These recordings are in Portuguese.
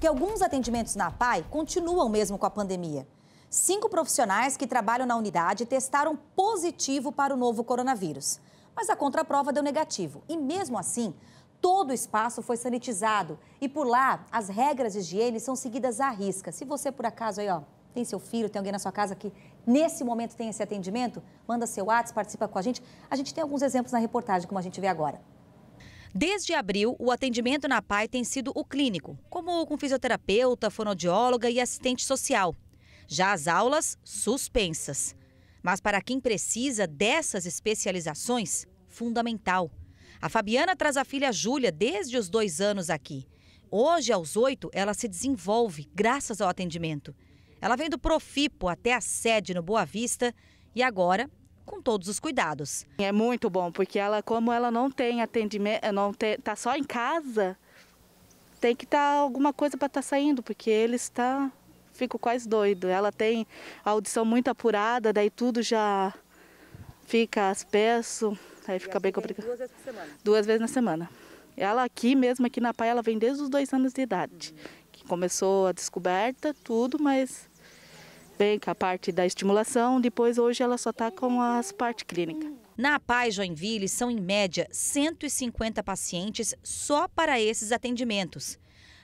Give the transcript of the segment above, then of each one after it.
que alguns atendimentos na PAI continuam mesmo com a pandemia. Cinco profissionais que trabalham na unidade testaram positivo para o novo coronavírus, mas a contraprova deu negativo. E mesmo assim, todo o espaço foi sanitizado e por lá as regras de higiene são seguidas à risca. Se você por acaso aí, ó, tem seu filho, tem alguém na sua casa que nesse momento tem esse atendimento, manda seu WhatsApp, participa com a gente. A gente tem alguns exemplos na reportagem, como a gente vê agora. Desde abril, o atendimento na PAI tem sido o clínico, como com fisioterapeuta, fonodióloga e assistente social. Já as aulas, suspensas. Mas para quem precisa dessas especializações, fundamental. A Fabiana traz a filha Júlia desde os dois anos aqui. Hoje, aos oito, ela se desenvolve graças ao atendimento. Ela vem do Profipo até a sede no Boa Vista e agora com todos os cuidados. É muito bom, porque ela, como ela não tem atendimento, eh, não está só em casa, tem que estar tá alguma coisa para estar tá saindo, porque ele está. Fico quase doido. Ela tem a audição muito apurada, daí tudo já fica asperso, aí fica bem complicado. Duas vezes, duas vezes na semana. Ela aqui mesmo, aqui na Pai, ela vem desde os dois anos de idade. Uhum. Que começou a descoberta, tudo, mas bem com é a parte da estimulação, depois hoje ela só está com as partes clínicas. Na Paz Joinville são em média 150 pacientes só para esses atendimentos.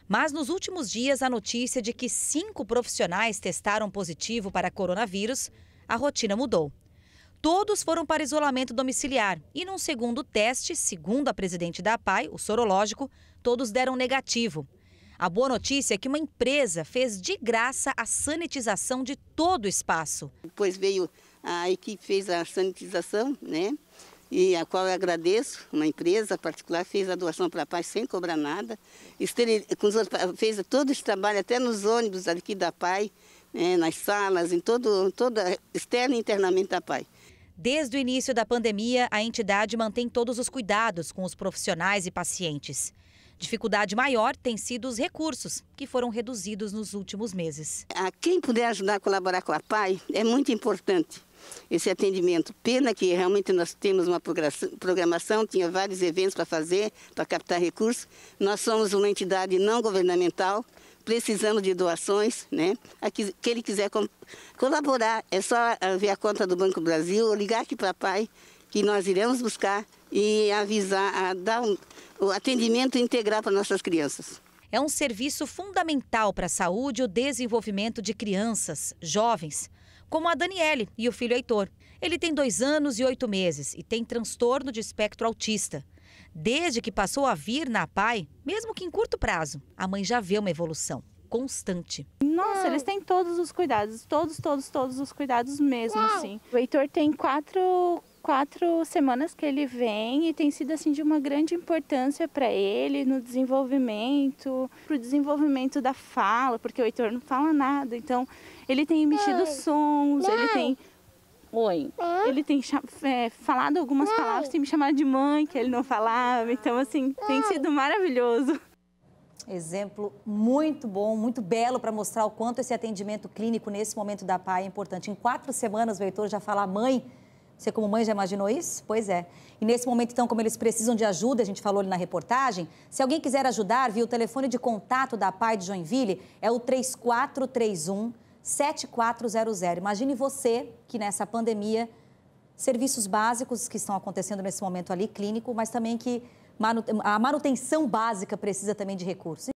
Mas nos últimos dias, a notícia de que cinco profissionais testaram positivo para coronavírus, a rotina mudou. Todos foram para isolamento domiciliar e, num segundo teste, segundo a presidente da APAI, o sorológico, todos deram negativo. A boa notícia é que uma empresa fez de graça a sanitização de todo o espaço. Depois veio a equipe fez a sanitização, né? E a qual eu agradeço, uma empresa particular fez a doação para a paz sem cobrar nada. fez todo esse trabalho, até nos ônibus aqui da PAI, né? nas salas, em todo, toda externa e internamente da PAI. Desde o início da pandemia, a entidade mantém todos os cuidados com os profissionais e pacientes. Dificuldade maior tem sido os recursos, que foram reduzidos nos últimos meses. A ah, quem puder ajudar a colaborar com a PAI é muito importante esse atendimento. Pena que realmente nós temos uma programação, tinha vários eventos para fazer, para captar recursos. Nós somos uma entidade não governamental, precisamos de doações, né? quem quiser colaborar, é só ah, ver a conta do Banco Brasil ou ligar aqui para a PAI, que nós iremos buscar e avisar, dar o atendimento integral para nossas crianças é um serviço fundamental para a saúde e o desenvolvimento de crianças, jovens, como a Daniele e o filho Heitor. Ele tem dois anos e oito meses e tem transtorno de espectro autista. Desde que passou a vir na PAI, mesmo que em curto prazo, a mãe já vê uma evolução constante. Nossa, eles têm todos os cuidados, todos, todos, todos os cuidados mesmo, sim. O Heitor tem quatro quatro semanas que ele vem e tem sido assim de uma grande importância para ele no desenvolvimento, para o desenvolvimento da fala, porque o Heitor não fala nada, então ele tem emitido Mãe. sons, Mãe. ele tem Oi. Mãe. Ele tem é, falado algumas palavras, tem me chamado de mãe, que ele não falava. Então, assim, tem sido maravilhoso. Exemplo muito bom, muito belo para mostrar o quanto esse atendimento clínico nesse momento da PAI é importante. Em quatro semanas, o Heitor já fala mãe você, como mãe, já imaginou isso? Pois é. E nesse momento, então, como eles precisam de ajuda, a gente falou ali na reportagem, se alguém quiser ajudar, viu, o telefone de contato da PAI de Joinville é o 3431 7400. Imagine você que nessa pandemia, serviços básicos que estão acontecendo nesse momento ali, clínico, mas também que a manutenção básica precisa também de recursos.